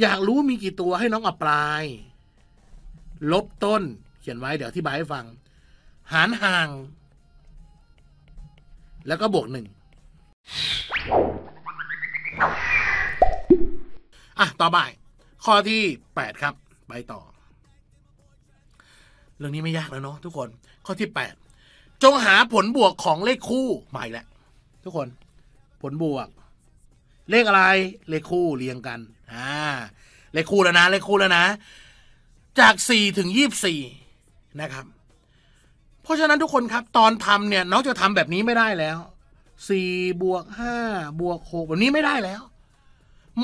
อยากรู้มีกี่ตัวให้น้องอปลาย ลบต้นเขียนไว้เดี๋ยวที่บายให้ฟัง หารห่าง แล้วก็บวกหนึ่งอ่ะต่อไปข้อที่แปดครับไปต่อ เรื่องนี้ไม่ยากแล้วเนาะทุกคนข้อที่แปดจงหาผลบวกของเลขคู่ใหม่แหละ ทุกคน ผลบวกเลขอะไรเลขคู่เรียงกัน อ่า เลขคู่แล้วนะ เลขคู่แล้วนะ จากสี่ถึงยี่บสี่นะครับ เพราะฉะนั้นทุกคนครับ ตอนทำเนี่ยน้องจะทำแบบนี้ไม่ได้แล้วสี่บวกห้าบวกหกแบบนี้ไม่ได้แล้ว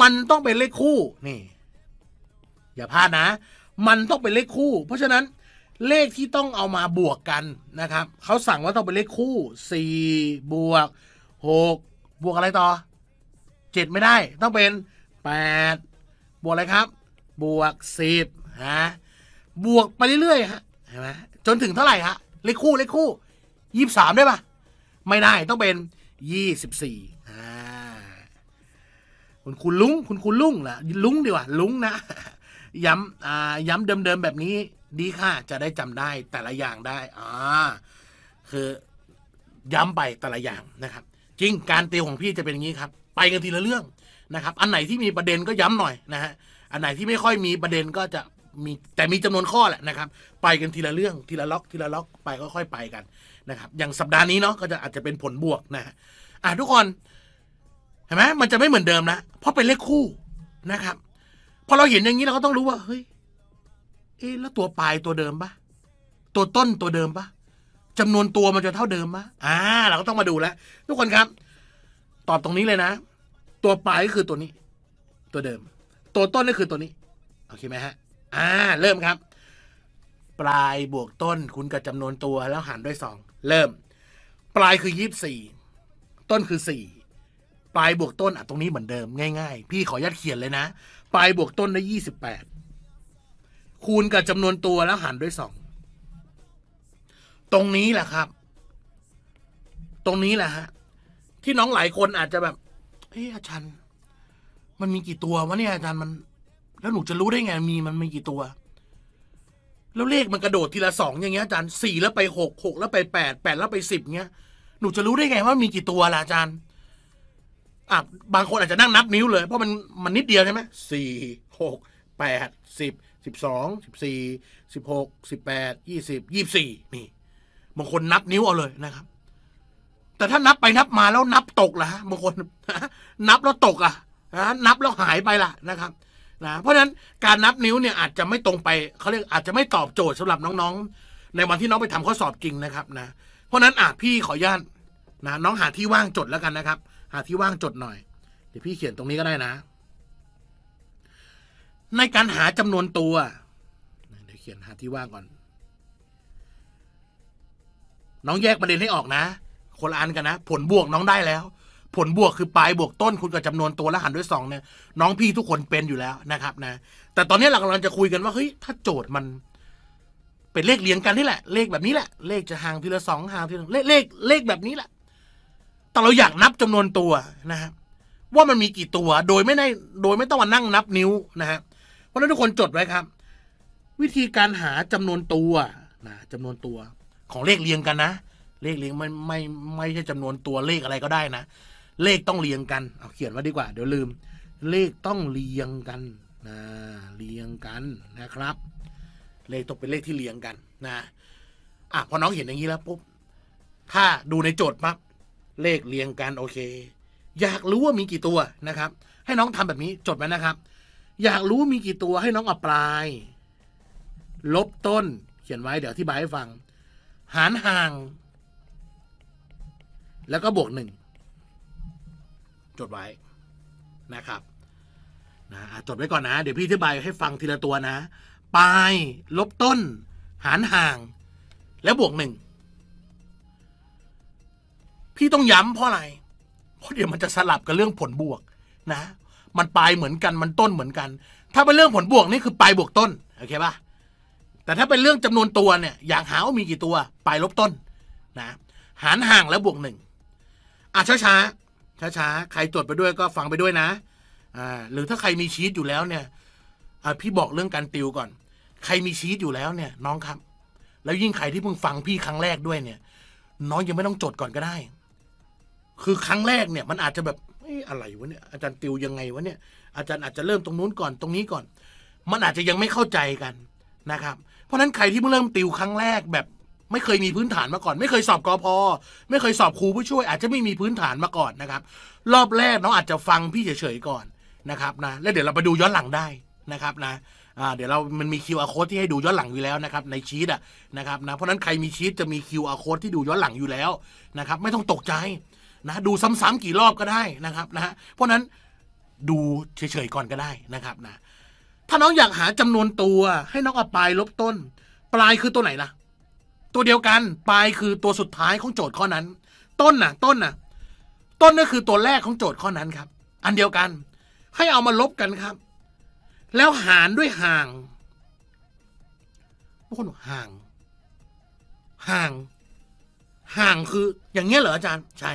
มันต้องเป็นเลขคู่นี่ อย่าพลาดนะ มันต้องเป็นเลขคู่ เพราะฉะนั้น เลขที่ต้องเอามาบวกกันนะครับเขาสั่งว่าต้องเป็นเลขคู่สี่บวกหกบวกอะไรต่อเจ็ดไม่ได้ต้องเป็นแปดบวกอะไรครับ บวกสิบฮะบวกไปเรื่อยๆฮะเห็นไหมจนถึงเท่าไหร่ฮะเลขคู่เลขคู่ยี่สามได้ปะไม่ได้ต้องเป็นยี่สิบสี่อ่าคุณคุณลุง คุณคุณลุงล่ะลุงดีกว่า ลุงนะย้ำอ่าย้ำเดิม ๆ แบบนี้ ดีค่ะจะได้จำได้แต่ละอย่างได้อ่าคือ ย้ำไปแต่ละอย่างนะครับ จริงการเตียวของพี่จะเป็นอย่างนี้ครับไปกันทีละเรื่องนะครับ อันไหนที่มีประเด็นก็ย้ำหน่อยนะฮะอันไหนที่ไม่ค่อยมีประเด็นก็จะมีแต่มีจำนวนข้อแหละนะครับ ไปกันทีละเรื่องทีละล็อก ทีละล็อกไปก็ค่อยไปกันนะครับ อย่างสัปดาห์นี้เนาะก็จะอาจจะเป็นผลบวกนะฮะอ่ะทุกคน เห็นไหมมันจะไม่เหมือนเดิมนะ เพราะเป็นเลขคู่นะครับพอเราเห็นอย่างนี้เราก็ต้องรู้ว่า เฮ้ยเอ๊แล้วตัวปลายตัวเดิมปะตัวต้นตัวเดิมปะจำนวนตัวมันจะเท่าเดิมปะอ่า เราก็ต้องมาดูแล้วทุกคนครับตอบตรงนี้เลยนะ ตัวปลายก็คือตัวนี้ ตัวเดิม ตัวต้นก็คือตัวนี้โอเคไหมฮะอ่าเริ่มครับ ปลายบวกต้นคูณกับจำนวนตัวแล้วหารด้วยสองเริ่ม ปลายคือยี่สิบสี่ต้นคือสี่ปลายบวกต้นอ่ะตรงนี้เหมือนเดิม ง่ายๆ พี่ขอยัดเขียนเลยนะ ปลายบวกต้นได้ยี่สิบแปดคูณกับจำนวนตัวแล้วหารด้วยสองตรงนี้แหละครับ ตรงนี้แหละฮะที่น้องหลายคนอาจจะแบบเอยอาจารย์ มันมีกี่ตัววะเนี่ยอาจารย์มัน แล้วหนูจะรู้ได้ไงมีมันมีกี่ตัว แล้วเลขมันกระโดดทีละสองอย่างเงี้ยอาจารย์สี่แล้วไปหกหกแล้วไปแปดแปดแล้วไปสิบเงี้ยหนูจะรู้ได้ไงว่ามีกี่ตัวล่ะอาจารย์อ่ะบางคนอาจจะนั่งนับนิ้วเลย เพราะมันมันนิดเดียวใช่ไหมสี่หกแปดสิบสิบสองสิบสี่สิบหกสิบแปดยี่สิบยี่สี่นี่บางคนนับนิ้วเอาเลยนะครับแต่ถ้านับไปนับมาแล้วนับตกล่ะบางคนนับแล้วตกอ่ะนับแล้วหายไปล่ะนะครับนะเพราะฉะนั้นการนับนิ้วเนี่ยอาจจะไม่ตรงไปเขาเรียกอาจจะไม่ตอบโจทย์สำหรับน้อง ๆ ในวันที่น้องไปทำข้อสอบจริงนะครับ นะเพราะนั้นอ่ะพี่ขออนุญาตนะน้องหาที่ว่างจดแล้วกันนะครับ หาที่ว่างจดหน่อยเดี๋ยวพี่เขียนตรงนี้ก็ได้นะ ในการหาจำนวนตัวเดี๋ยวเขียนหาที่ว่างก่อน น้องแยกประเด็นให้ออกนะคนละอันกันนะผลบวกน้องได้แล้ว ผลบวกคือปลายบวกต้นคุณกับจำนวนตัวและหารด้วย2เนี่ย น้องพี่ทุกคนเป็นอยู่แล้วนะครับนะแต่ตอนนี้เรากำลังจะคุยกันว่าเฮ้ยถ้าโจทย์มันเป็นเลขเรียงกันนี่แหละ เลขแบบนี้แหละ เลขจะห่างทีละสองห่างทีละเลขเลขเลขแบบนี้แหละ แต่เราอยากนับจำนวนตัวนะฮะว่ามันมีกี่ตัวโดยไม่ได้ โดยไม่ต้องมานั่งนับนิ้วนะฮะเพราะนั้นทุกคนจดไว้ครับ วิธีการหาจำนวนตัวนะจำนวนตัวของเลขเรียงกันนะเลขเลี้ยงไม่ไม่ไม่ใช่จำนวนตัวเลขอะไรก็ได้นะ เลขต้องเรียงกัน เอาเขียนไว้ดีกว่า เดี๋ยวลืม เลขต้องเรียงกันนะเรียงกันนะครับ เลขต้องเป็นเลขที่เรียงกันนะอ่ะพอน้องเห็นอย่างนี้แล้วปุ๊บ ถ้าดูในโจทย์ปั๊บ เลขเรียงกันโอเค อยากรู้ว่ามีกี่ตัวนะครับ ให้น้องทำแบบนี้จดไว้นะครับ อยากรู้มีกี่ตัวให้น้องอปลาย ลบต้นเขียนไว้ เดี๋ยวอธิบายให้ฟัง หารห่างแล้วก็บวกหนึ่งจดไว้นะครับนะจดไว้ก่อนนะเดี๋ยวพี่อธิบายให้ฟังทีละตัวนะปลายลบต้น หารห่างแล้วบวกหนึ่งพี่ต้องย้ำเพราะอะไร เพราะเดี๋ยวมันจะสลับกับเรื่องผลบวกนะ มันปลายเหมือนกันมันต้นเหมือนกัน ถ้าเป็นเรื่องผลบวกนี่คือปลายบวกต้นโอเคปะ่ะแต่ถ้าเป็นเรื่องจำนวนตัวเนี่ยอยากหาว่ามีกี่ตัวปลายลบต้นนะหารห่างแล้วบวกหนึ่งอ่ะช้าช้าช้าช้าใครจดไปด้วยก็ฟังไปด้วยนะ อ่า หรือถ้าใครมีชีตอยู่แล้วเนี่ย อ่า พี่บอกเรื่องการติวก่อน ใครมีชีตอยู่แล้วเนี่ยน้องครับ แล้วยิ่งใครที่เพิ่งฟังพี่ครั้งแรกด้วยเนี่ย น้องยังไม่ต้องจดก่อนก็ได้ คือครั้งแรกเนี่ยมันอาจจะแบบอะไรวะเนี่ยอาจารย์ติวยังไงวะเนี่ยอาจารย์อาจจะเริ่มตรงนู้นก่อนตรงนี้ก่อน มันอาจจะยังไม่เข้าใจกันนะครับ เพราะฉะนั้นใครที่เพิ่งเริ่มติวครั้งแรกแบบไม่เคยมีพื้นฐานมาก่อน ไม่เคยสอบกอพอไม่เคยสอบครูผู้ช่วย อาจจะไม่มีพื้นฐานมาก่อนนะครับ รอบแรกน้องอาจจะฟังพี่เฉยๆก่อนนะครับนะ แล้วเดี๋ยวเราไปดูย้อนหลังได้นะครับนะเดี๋ยวเรามันมี QR code ที่ให้ดูย้อนหลังอยู่แล้วนะครับในชีตอ่ะนะครับนะ เพราะนั้นใครมีชีตจะมี QR code ที่ดูย้อนหลังอยู่แล้วนะครับ ไม่ต้องตกใจนะดูซ้ำๆกี่รอบก็ได้นะครับนะ เพราะนั้นดูเฉยๆ ก่อนก็ได้นะครับนะ ถ้าน้องอยากหาจำนวนตัวให้น้องเอาปลายลบต้น ปลายคือตัวไหนล่ะตัวเดียวกัน ปลายคือตัวสุดท้ายของโจทย์ข้อนั้น ต้นน่ะต้นน่ะต้นก็คือตัวแรกของโจทย์ข้อนั้นครับ อันเดียวกันให้เอามาลบกันครับ แล้วหารด้วยห่างทุกคนห่าง ห่าง ห่างคืออย่างเงี้ยเหรออาจารย์ ใช่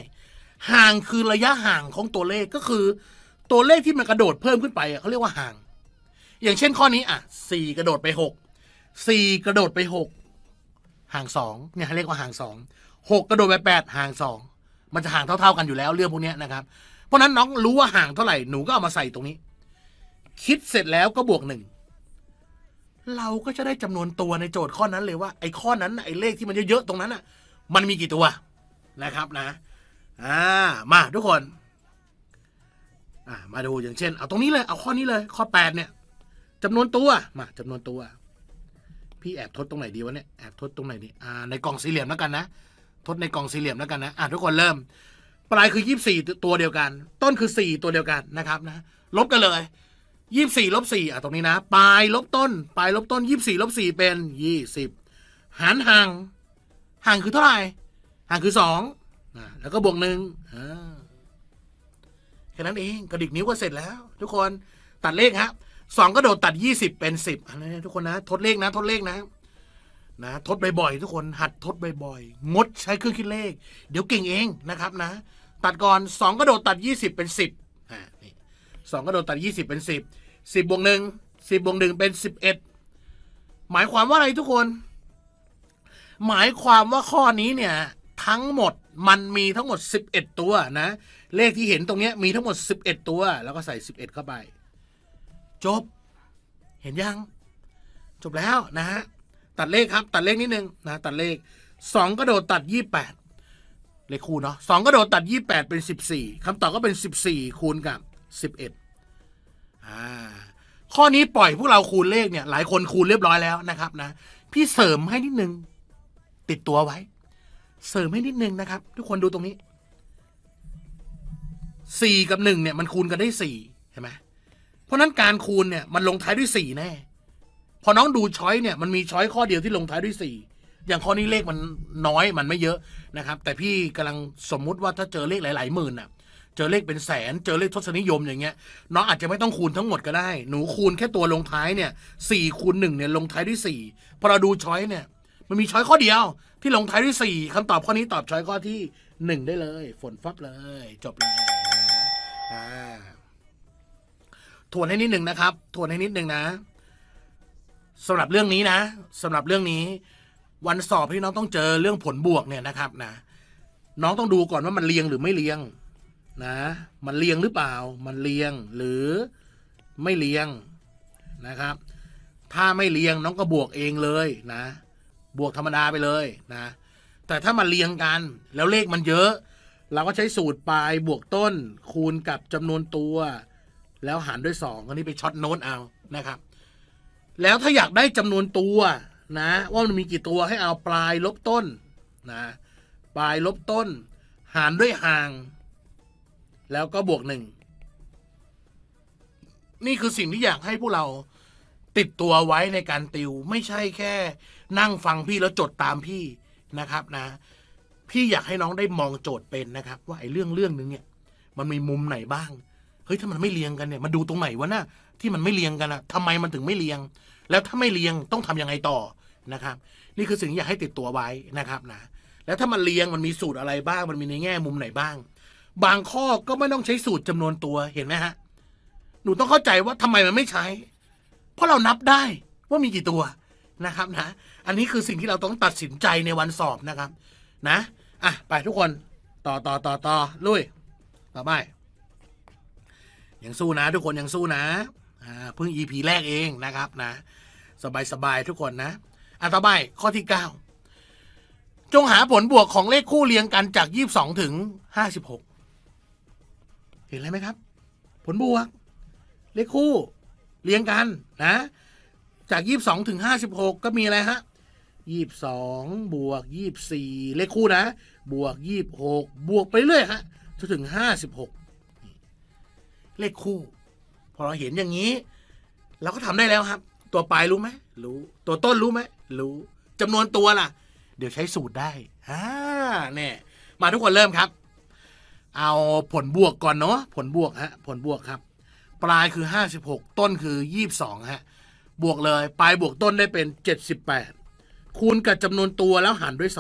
ห่างคือระยะห่างของตัวเลขก็คือตัวเลขที่มันกระโดดเพิ่มขึ้นไปเขาเรียกว่าห่าง อย่างเช่นข้อนี้อ่ะสี่กระโดดไปหกสี่กระโดดไปหกห่างสองเนี่ยเรียกว่าห่างสองหกกระโดดไปแปดห่างสองมันจะห่างเท่า ๆ กันอยู่แล้วเรื่องพวกนี้นะครับ เพราะนั้นน้องรู้ว่าห่างเท่าไหร่หนูก็เอามาใส่ตรงนี้ คิดเสร็จแล้วก็บวกหนึ่งเราก็จะได้จำนวนตัวในโจทย์ข้อนั้นเลยว่าไอ้ข้อนั้นไอ้เลขที่มันเยอะๆตรงนั้นอ่ะ มันมีกี่ตัวนะครับนะอ่ามา ทุกคนอ่ามาดูอย่างเช่นเอาตรงนี้เลยเอาข้อนี้เลย ข้อแปดเนี่ยจำนวนตัวมาจำนวนตัวพี่แอบทดตรงไหนดีวะเนี่ยแอบทดตรงไหนดีอ่าในกล่องสี่เหลี่ยมแล้วกันนะทดในกล่องสี่เหลี่ยมแล้วกันนะอ่าทุกคนเริ่ม ปลายคือยี่สี่ตัวเดียวกัน ต้นคือสี่ตัวเดียวกันนะครับ นะ ลบกันเลยยี่สี่ลบสี่อ่ะตรงนี้นะปลายลบต้นปลายลบต้นยี่สี่ลบสี่เป็นยี่สิบหารห่างห่างคือเท่าไหร่ห่างคือสออนะแล้วก็บวกหนึ่งอ่าแค่นั้นเองกระดิกนิ้วก็เสร็จแล้ว ทุกคนตัดเลขครับสองก็โดดตัดยี่สิบเป็นสิบนะทุกคนนะทดเลขนะทดเลขนะนะทดบ่อยๆทุกคนหัดทดบ่อยๆงดใช้เครื่องคิดเลขเดี๋ยวเก่งเองนะครับนะ ตัดก่อนสองก็โดดตัดยี่สิบเป็นสิบอ่านี่สองก็โดดตัดยี่สิบเป็นสิบสิบบวกหนึ่งสิบบวกหนึ่งเป็นสิบเอ็ดหมายความว่าอะไรทุกคน หมายความว่าข้อนี้เนี่ยทั้งหมดมันมีทั้งหมด11 ตัวนะ เลขที่เห็นตรงนี้มีทั้งหมด 11 ตัวแล้วก็ใส่ 11 เข้าไปจบ เห็นยัง จบแล้วนะฮะตัดเลขครับ ตัดเลขนิดนึงนะตัดเลข2กระโดดตัด 28เลขคูณเนาะสองกระโดดตัด 28 เป็น 14คำตอบก็เป็น 14 คูณกับ11อ่าข้อนี้ปล่อยพวกเราคูณเลขเนี่ย หลายคนคูณเรียบร้อยแล้วนะครับนะพี่เสริมให้นิดนึง ติดตัวไว้ เสริมให้นิดนึงนะครับ ทุกคนดูตรงนี้สี่กับหนึ่งเนี่ย มันคูณกันได้สี่เห็นไหมราะนั้นการคูณเนี่ยมันลงท้ายด้วยสี่แน่ พอน้องดูช้อยเนี่ยมันมี ช้อยข้อเดียวที่ลงท้ายด้วยสี่อย่างข้อนี้เลขมันน้อยมันไม่เยอะนะครับ แต่พี่กำลังสมมุติว่าถ้าเจอเลขหลายๆหมื่นอ่ะ เจอเลขเป็นแสน เจอเลขทศนิยมอย่างเงี้ยน้องอาจจะไม่ต้องคูณทั้งหมดก็ได้ หนูคูณแค่ตัวลงท้ายเนี่ยสี่คูณหนึ่งเนี่ยลงท้ายด้วยสี่พอเราดูช้อยเนี่ย มันมีช้อยข้อเดียวที่ลงท้ายด้วยสี่คำตอบข้อนี้ตอบช้อยข้อที่หนึ่งได้เลย ฝนฟับเลยจบเลยนะทวนให้นิดหนึ่งนะครับทวนให้นิดหนึ่งนะสำหรับเรื่องนี้นะสำหรับเรื่องนี้วันสอบที่น้องต้องเจอเรื่องผลบวกเนี่ยนะครับนะ น้องต้องดูก่อนว่ามันเลียงหรือไม่เลียงนะ มันเลียงหรือเปล่า มันเลียงหรือไม่เลียงนะครับ ถ้าไม่เลียงน้องก็บวกเองเลยนะ บวกธรรมดาไปเลยนะ แต่ถ้ามันเลียงกัน แล้วเลขมันเยอะ เราก็ใช้สูตรปลายบวกต้นคูณกับจำนวนตัวแล้วหารด้วยสองอันนี้ไป ช็อตโน้ตเอานะครับ แล้วถ้าอยากได้จำนวนตัวนะว่ามันมีกี่ตัวให้เอาปลายลบต้นนะปลายลบต้น หารด้วยห่าง แล้วก็บวกหนึ่งนี่คือสิ่งที่อยากให้พวกเราติดตัวไว้ในการติวไม่ใช่แค่ นั่งฟังพี่แล้วจดตามพี่นะครับนะพี่อยากให้น้องได้มองโจทย์เป็นนะครับ ว่าไอ้เรื่องเรื่องนึงเนี่ยมันมีมุมไหนบ้างเฮ้ยถ้ามันไม่เรียงกันเนี่ยมันดูตรงไหนวะน่ะที่มันไม่เรียงกันอะทำไมมันถึงไม่เรียง แล้วถ้าไม่เรียงต้องทํำยังไงต่อนะครับ นี่คือสิ่งอยากให้ติดตัวไว้นะครับนะ แล้วถ้ามันเรียงมันมีสูตรอะไรบ้าง มันมีในแง่มุมไหนบ้าง บางข้อก็ไม่ต้องใช้สูตรจำนวนตัวเห็นไหมฮะหนูต้องเข้าใจว่าทำไมมันไม่ใช้ เพราะเรานับได้ว่ามีกี่ตัวนะครับนะอันนี้คือสิ่งที่เราต้องตัดสินใจในวันสอบนะครับ นะอ่ะไปทุกคนต่อต่อต่อต่อลุยต่อไปยังสู้นะทุกคนยังสู้นะเพิ่ง EP แรกเองนะครับนะสบายๆทุกคนนะ อันต่อไปข้อที่ 9 จงหาผลบวกของเลขคู่เรียงกัน จาก22ถึง56เห็นอะไรไหมครับ ผลบวกเลขคู่เรียงกันนะ จาก22ถึง56ก็มีอะไรฮะยี่บสองบวกยี่บสี่เลขคู่นะบวกยี่บหกบวกไปเรื่อยฮะจนถึงห้าสิบหกเลขคู่พอเราเห็นอย่างนี้ เราก็ทำได้แล้วครับ ตัวปลายรู้ไหมรู้ ตัวต้นรู้ไหมรู้จำนวนตัวล่ะ เดี๋ยวใช้สูตรได้อ่าเนี่ย มาทุกคนเริ่มครับ เอาผลบวกก่อนเนาะผลบวกฮะ ผลบวกครับ ปลายคือ56ต้นคือ22ฮะ บวกเลย ปลายบวกต้นได้เป็น78คูณกับจำนวนตัวแล้วหารด้วย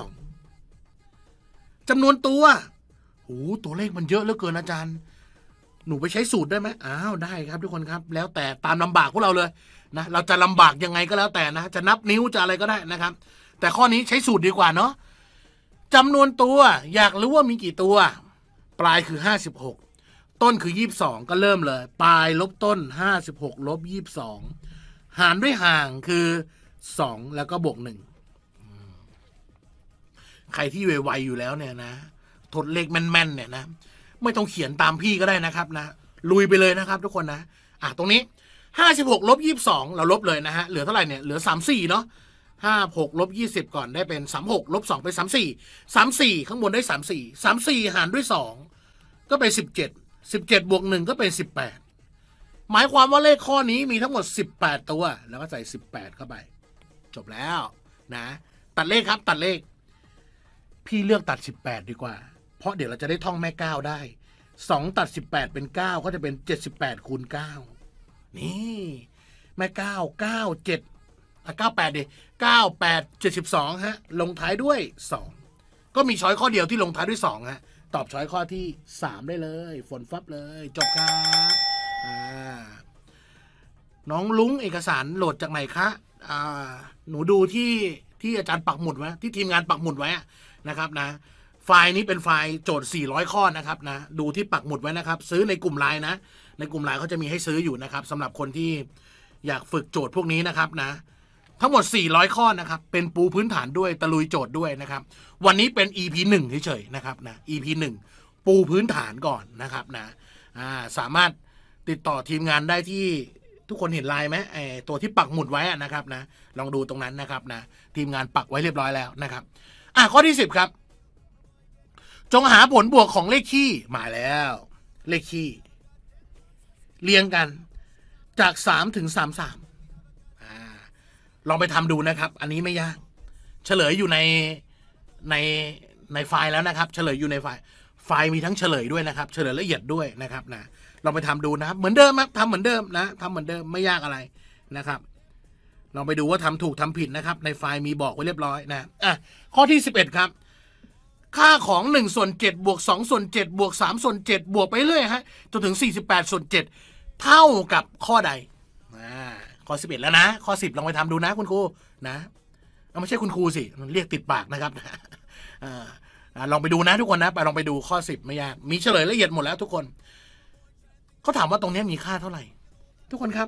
2จำนวนตัวโอ้ตัวเลขมันเยอะเหลือเกินอาจารย์หนูไปใช้สูตรได้ไหมอ้าวได้ครับทุกคนครับ แล้วแต่ตามลำบากพวกเราเลยนะ เราจะลำบากยังไงก็แล้วแต่นะ จะนับนิ้วจะอะไรก็ได้นะครับ แต่ข้อนี้ใช้สูตรดีกว่าเนาะจำนวนตัว อยากรู้ว่ามีกี่ตัว ปลายคือ56ต้นคือ22ก็เริ่มเลย ปลายลบต้น56ลบ22หารด้วยห่างคือ2แล้วก็บวก1ใครที่ไวๆอยู่แล้วเนี่ยนะทดเลขแม่นๆเนี่ยนะไม่ต้องเขียนตามพี่ก็ได้นะครับนะ ลุยไปเลยนะครับทุกคนนะอ่ะตรงนี้ 56ลบ22เราลบเลยนะฮะ เหลือเท่าไหร่เนี่ย เหลือ 34 เนาะ5 6ลบ20 ก่อนได้เป็น 36ลบ2เป็น34 34 ข้างบนได้ 34 34หารด้วย 2 ก็เป็น17 17บวก1ก็เป็น 18 หมายความว่าเลขข้อนี้มีทั้งหมด 18 ตัว แล้วก็ใส่18 เข้าไป จบแล้วนะ ตัดเลขครับตัดเลข พี่เลือกตัด 18 ดีกว่าเพราะเดี๋ยวเราจะได้ท่องแม่เก้าได้สองตัดสิบแปดเป็นเก้าก็จะเป็นเจ็ดสิบแปดคูณเก้านี่ แม่เก้าเก้าเจ็ดอ่ะเก้าแปดดิเก้าแปดเจ็ดสิบสองฮะลงท้ายด้วยสองก็มีช้อยข้อเดียวที่ลงท้ายด้วยสองฮะตอบช้อยข้อที่สามได้เลย ฝนฟับเลยจบครับอ่าน้องลุงเอกสารโหลดจากไหนคะอ่าหนูดูที่ที่อาจารย์ปักหมุดไว้ ที่ทีมงานปักหมุดไว้นะครับนะไฟล์นี้เป็นไฟล์โจทย์ 400 ข้อนะครับนะดูที่ปักหมุดไว้นะครับ ซื้อในกลุ่มไลน์นะ ในกลุ่มไลน์เขาจะมีให้ซื้ออยู่นะครับสำหรับคนที่อยากฝึกโจทย์พวกนี้นะครับนะ ทั้งหมด 400 ข้อนะครับเป็นปูพื้นฐานด้วยตะลุยโจทย์ด้วยนะครับ วันนี้เป็น EP 1เฉยๆนะครับนะ EP 1ปูพื้นฐานก่อนนะครับนะาสามารถติดต่อทีมงานได้ที่ทุกคนเห็นไลน์ไหมไอตัวที่ปักหมุดไว้นะครับนะลองดูตรงนั้นนะครับนะทีมงานปักไว้เรียบร้อยแล้วนะครับอ่ะข้อที่ 10 ครับจงหาผลบวกของเลขคี่มาแล้วเลขคี่เรียงกันจากสามถึงสามสามลองไปทำดูนะครับ อันนี้ไม่ยาก เฉลยอยู่ในในในไฟล์แล้วนะครับ เฉลยอยู่ในไฟล์ ไฟล์มีทั้งเฉลยด้วยนะครับ เฉลยละเอียดด้วยนะครับนะลองไปทำดูนะครับเหมือนเดิมครับทำเหมือนเดิมนะทำเหมือนเดิมไม่ยากอะไรนะครับลองไปดูว่าทำถูกทำผิดนะครับ ในไฟล์มีบอกไว้เรียบร้อยนะอ่ะข้อที่สิบเอ็ดครับค่าของ1ส่วน7บวก2ส่วน7บวก3ส่วน7บวกไปเรื่อยฮะจนถึง 48ส่วน7เท่ากับข้อใดข้อ 11แล้วนะ ข้อ10ลองไปทำดูนะคุณครูนะไม่ใช่คุณครูสิเรียกติดปากนะครับลองไปดูนะทุกคนนะไปลองไปดูข้อ 10ไม่ยากมีเฉลยละเอียดหมดแล้ว ทุกคนเขาถามว่าตรงนี้มีค่าเท่าไหร่ทุกคนครับ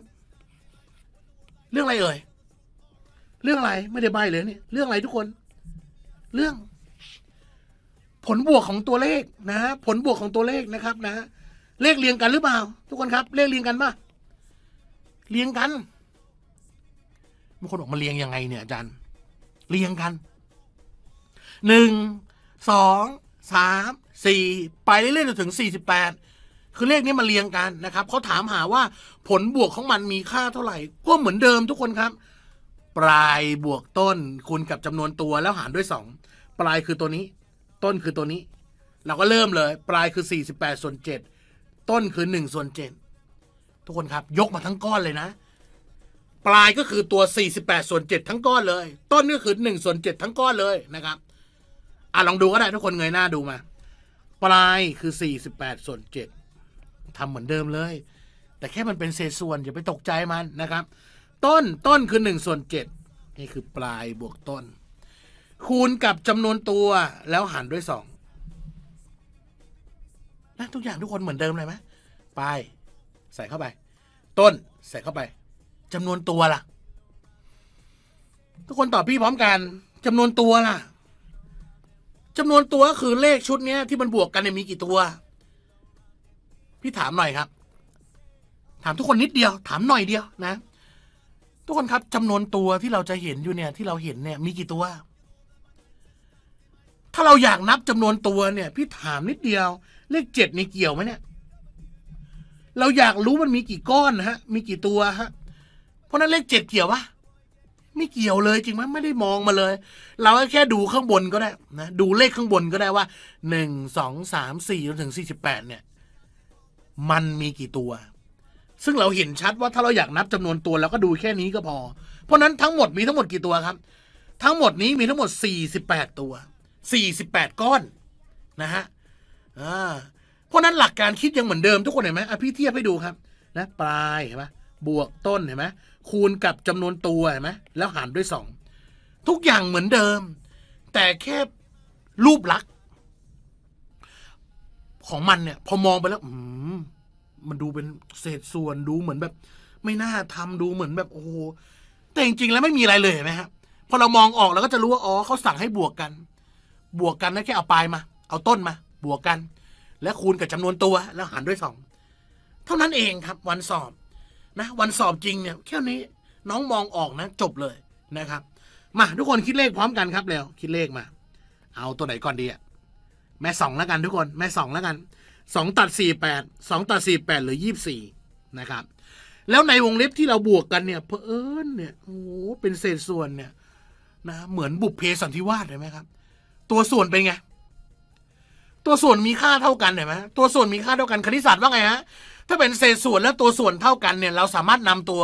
เรื่องอะไรเอ่ยเรื่องอะไรไม่ได้ใบเลยเนี่ย เรื่องอะไรทุกคน เรื่องผลบวกของตัวเลขนะฮะผลบวกของตัวเลขนะครับ นะ เลขเรียงกันหรือเปล่าทุกคนครับ เลขเรียงกันปะเรียงกันบางคนบอกมาเรียงยังไง เนี่ยอาจารย์เรียงกัน หนึ่ง สอง สาม สี่ ไปเรื่อยๆจนถึงสี่สิบแปด คือเลขนี้มาเรียงกันนะครับ เขาถามหาว่าผลบวกของมันมีค่าเท่าไหร่ ก็เหมือนเดิม ทุกคนครับ ปลายบวกต้นคูณกับจำนวนตัวแล้วหารด้วยสอง ปลายคือตัวนี้ต้นคือตัวนี้เราก็เริ่มเลย ปลายคือ48ส่วน7ต้นคือ1ส่วน7ทุกคนครับยกมาทั้งก้อนเลยนะ ปลายก็คือตัว 48ส่วน7ทั้งก้อนเลย ต้นก็คือ1ส่วน7ทั้งก้อนเลยนะครับอ่ะลองดูก็ได้ทุกคนเงยหน้าดูมา ปลายคือ48ส่วน7ทำเหมือนเดิมเลย แต่แค่มันเป็นเศษส่วนอย่าไปตกใจมันนะครับ ต้นต้นคือ1ส่วน7นี่คือปลายบวกต้นคูณกับจำนวนตัว แล้วหารด้วยสองนะทุกอย่างทุกคนเหมือนเดิมเลยไหมไป ใส่เข้าไป ต้นใส่เข้าไป จำนวนตัวล่ะ ทุกคนตอบพี่พร้อมกัน จำนวนตัวล่ะ จำนวนตัวคือเลขชุดนี้ที่มันบวกกันมีกี่ตัว พี่ถามหน่อยครับ ถามทุกคนนิดเดียว ถามหน่อยเดียวนะ ทุกคนครับจำนวนตัวที่เราจะเห็นอยู่เนี่ย ที่เราเห็นเนี่ยมีกี่ตัวถ้าเราอยากนับจำนวนตัวเนี่ย พี่ถามนิดเดียว เลขเจ็ดนี่เกี่ยวไหมเนี่ย เราอยากรู้มันมีกี่ก้อนฮะ มีกี่ตัวฮะเพราะนั้นเลขเจ็ดเกี่ยวปะไม่เกี่ยวเลยจริงไหมไม่ได้มองมาเลย เราแค่ดูข้างบนก็ได้นะดูเลขข้างบนก็ได้ว่าหนึ่งสองสามสี่จนถึงสี่สิบแปดเนี่ย มันมีกี่ตัว ซึ่งเราเห็นชัดว่าถ้าเราอยากนับจำนวนตัวเราก็ดูแค่นี้ก็พอเพราะนั้นทั้งหมดมีทั้งหมดกี่ตัวครับ ทั้งหมดนี้มีทั้งหมดสี่สิบแปดตัว48 ก้อนนะฮะเพราะนั้นหลักการคิดยังเหมือนเดิมทุกคนเห็นไหมอ่ะพี่เทียบให้ดูครับนะปลายเห็นไหมบวกต้นเห็นไหมคูณกับจำนวนตัวเห็นไหมแล้วหารด้วย2ทุกอย่างเหมือนเดิม แต่แค่รูปลักษณ์ของมันเนี่ยพอมองไปแล้วอืมมันดูเป็นเศษส่วนดูเหมือนแบบไม่น่าทำ ดูเหมือนแบบโอ้โห แต่จริงๆแล้วไม่มีอะไรเลยเห็นไหมครับพอเรามองออกเราก็จะรู้ว่าอ๋อเขาสั่งให้บวกกันบวกกันนะแค่เอาปลายมา เอาต้นมา บวกกัน แล้วคูณกับจำนวนตัวแล้วหารด้วยสองเท่านั้นเองครับวันสอบนะวันสอบจริงเนี่ยแค่นี้น้องมองออกนะ จบเลยนะครับ มาทุกคนคิดเลขพร้อมกันครับแล้วคิดเลขมา เอาตัวไหนก่อนดีอะแม่สองแล้วกันทุกคนแม่สองแล้วกันสองตัดสี่แปดสองตัดสี่แปดหรือยี่สี่นะครับ แล้วในวงเล็บที่เราบวกกันเนี่ยเพอเอิญเนี่ยโอ้เป็นเศษส่วนเนี่ยนะเหมือนบุพเพสันทิวาสเลยไหมครับตัวส่วนเป็นไง ตัวส่วนมีค่าเท่ากันเห็นไหมตัวส่วนมีค่าเท่ากันคณิตศาสตร์ว่าไงฮะ ถ้าเป็นเศษส่วนและตัวส่วนเท่ากันเนี่ย เราสามารถนำตัว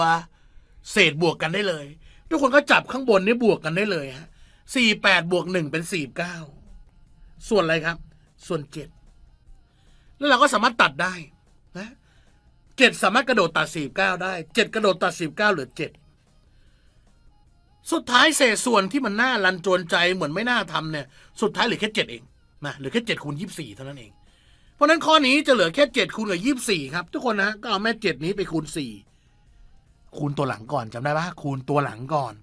เศษบวกกันได้เลย ทุกคนก็จับข้างบนนี่บวกกันได้เลยฮะสี่แปดบวกหนึ่งเป็นสี่เก้า ส่วนอะไรครับ ส่วนเจ็ด แล้วเราก็สามารถตัดได้นะเจ็ดสามารถกระโดดตัดสี่เก้าได้เจ็ดกระโดดตัดสี่เก้าเหลือเจ็ดสุดท้ายเศษส่วนที่มันน่ารันจวนใจเหมือนไม่น่าทำเนี่ยสุดท้ายเหลือแค่เจ็ดเองนะเหลือแค่เจ็ดคูณยี่สี่เท่านั้นเอง เพราะนั้นข้อนี้จะเหลือแค่เจ็ดคูณกับยี่สี่ครับ ทุกคนนะก็เอาแม่เจ็ดนี้ไปคูณสี่คูณตัวหลังก่อนจำได้ปะคูณตัวหลังก่อน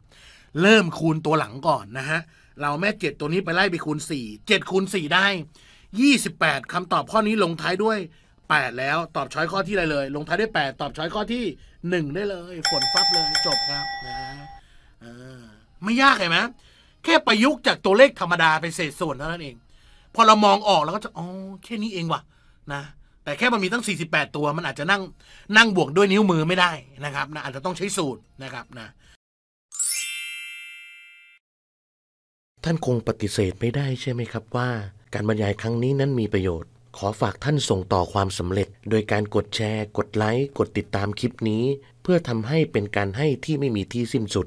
เริ่มคูณตัวหลังก่อนนะฮะเราแม่เจ็ดตัวนี้ไปไล่ไปคูณสี่เจ็ดคูณสี่ได้ยี่สิบแปดคำตอบข้อนี้ลงท้ายด้วยแปดแล้วตอบช้อยข้อที่อะไรเลย ลงท้ายด้วยแปดตอบช้อยข้อที่หนึ่งได้เลยฝนฟับเลยจบครับนะไม่ยากเ็นไหมแค่ประยุกต์จากตัวเลขธรรมดาเป็นเศษส่วนเท่านั้นเอง พอเรามองออกเราก็จะอ๋อแค่นี้เองวะนะแต่แค่มันมีตั้ง 48 ตัวมันอาจจะนั่งนั่งบวกด้วยนิ้วมือไม่ได้นะครับนะอาจจะต้องใช้สูตรนะครับนะท่านคงปฏิเสธไม่ได้ใช่ไหมครับว่า การบรรยายครั้งนี้นั้นมีประโยชน์ ขอฝากท่านส่งต่อความสำเร็จ โดยการกดแชร์ กดไลค์กดติดตามคลิปนี้ เพื่อทำให้เป็นการให้ที่ไม่มีที่สิ้นสุด